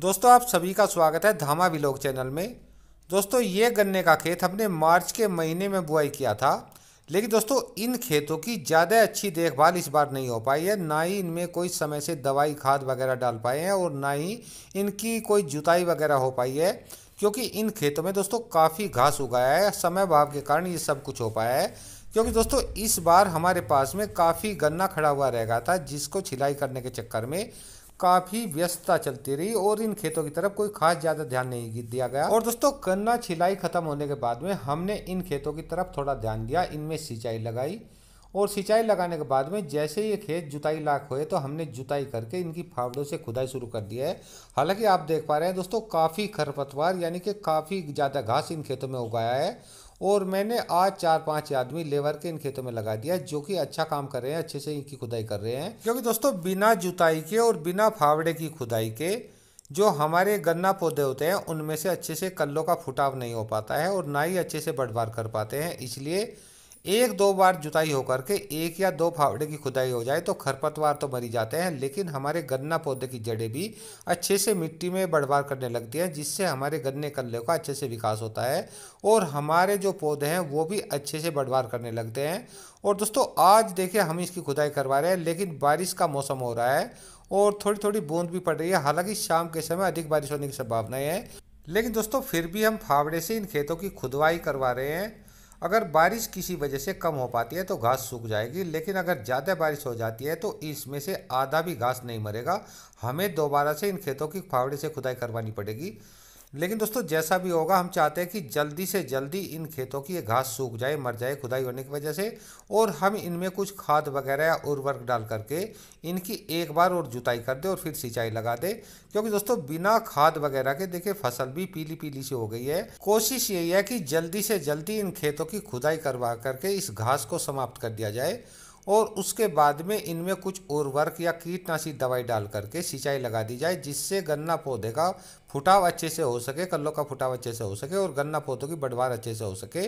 दोस्तों आप सभी का स्वागत है धामा विलोक चैनल में दोस्तों ये गन्ने का खेत हमने मार्च के महीने में बुआई किया था लेकिन दोस्तों इन खेतों की ज़्यादा अच्छी देखभाल इस बार नहीं हो पाई है ना ही इनमें कोई समय से दवाई खाद वगैरह डाल पाए हैं और ना ही इनकी कोई जुताई वगैरह हो पाई है क्योंकि इन खेतों में दोस्तों काफ़ी घास उगाया है समय अभाव के कारण ये सब कुछ हो पाया है क्योंकि दोस्तों इस बार हमारे पास में काफ़ी गन्ना खड़ा हुआ रह गया था जिसको छिलाई करने के चक्कर में काफ़ी व्यस्तता चलती रही और इन खेतों की तरफ कोई खास ज़्यादा ध्यान नहीं दिया गया और दोस्तों गन्ना छिलाई खत्म होने के बाद में हमने इन खेतों की तरफ थोड़ा ध्यान दिया इनमें सिंचाई लगाई और सिंचाई लगाने के बाद में जैसे ये खेत जुताई लाक हुए तो हमने जुताई करके इनकी फावड़ों से खुदाई शुरू कर दिया है हालांकि आप देख पा रहे हैं दोस्तों काफ़ी खरपतवार यानी कि काफ़ी ज़्यादा घास इन खेतों में उगाया है और मैंने आज चार पांच आदमी लेबर के इन खेतों में लगा दिया जो कि अच्छा काम कर रहे हैं अच्छे से इनकी खुदाई कर रहे हैं क्योंकि दोस्तों बिना जुताई के और बिना फावड़े की खुदाई के जो हमारे गन्ना पौधे होते हैं उनमें से अच्छे से कल्लों का फुटाव नहीं हो पाता है और ना ही अच्छे से बढ़वार कर पाते हैं इसलिए एक दो बार जुताई होकर के एक या दो फावड़े की खुदाई हो जाए तो खरपतवार तो मरी जाते हैं लेकिन हमारे गन्ना पौधे की जड़ें भी अच्छे से मिट्टी में बढ़वार करने लगती हैं जिससे हमारे गन्ने कल्ले का अच्छे से विकास होता है और हमारे जो पौधे हैं वो भी अच्छे से बढ़वार करने लगते हैं और दोस्तों आज देखिए हम इसकी खुदाई करवा रहे हैं लेकिन बारिश का मौसम हो रहा है और थोड़ी थोड़ी बूंद भी पड़ रही है हालांकि शाम के समय अधिक बारिश होने की संभावनाएं हैं लेकिन दोस्तों फिर भी हम फावड़े से इन खेतों की खुदवाई करवा रहे हैं अगर बारिश किसी वजह से कम हो पाती है तो घास सूख जाएगी लेकिन अगर ज़्यादा बारिश हो जाती है तो इसमें से आधा भी घास नहीं मरेगा हमें दोबारा से इन खेतों की फावड़े से खुदाई करवानी पड़ेगी लेकिन दोस्तों जैसा भी होगा हम चाहते हैं कि जल्दी से जल्दी इन खेतों की ये घास सूख जाए मर जाए खुदाई होने की वजह से और हम इनमें कुछ खाद वगैरह या उर्वरक डाल करके इनकी एक बार और जुताई कर दे और फिर सिंचाई लगा दे क्योंकि दोस्तों बिना खाद वगैरह के देखिए फसल भी पीली पीली सी हो गई है कोशिश यही है कि जल्दी से जल्दी इन खेतों की खुदाई करवा करके इस घास को समाप्त कर दिया जाए और उसके बाद में इनमें कुछ उर्वरक या कीटनाशी दवाई डाल करके सिंचाई लगा दी जाए जिससे गन्ना पौधे का फुटाव अच्छे से हो सके कल्लों का फुटाव अच्छे से हो सके और गन्ना पौधों की बढ़वार अच्छे से हो सके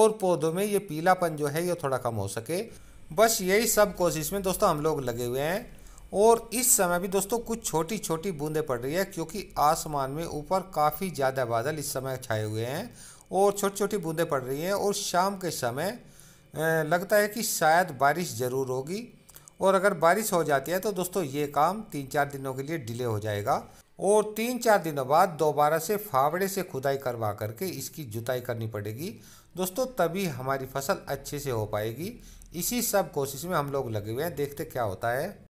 और पौधों में ये पीलापन जो है ये थोड़ा कम हो सके बस यही सब कोशिश में दोस्तों हम लोग लगे हुए हैं और इस समय भी दोस्तों कुछ छोटी छोटी बूंदें पड़ रही है क्योंकि आसमान में ऊपर काफ़ी ज़्यादा बादल इस समय छाए हुए हैं और छोटी छोटी बूंदें पड़ रही हैं और शाम के समय लगता है कि शायद बारिश ज़रूर होगी और अगर बारिश हो जाती है तो दोस्तों ये काम तीन चार दिनों के लिए डिले हो जाएगा और तीन चार दिनों बाद दोबारा से फावड़े से खुदाई करवा करके इसकी जुताई करनी पड़ेगी दोस्तों तभी हमारी फसल अच्छे से हो पाएगी इसी सब कोशिश में हम लोग लगे हुए हैं देखते क्या होता है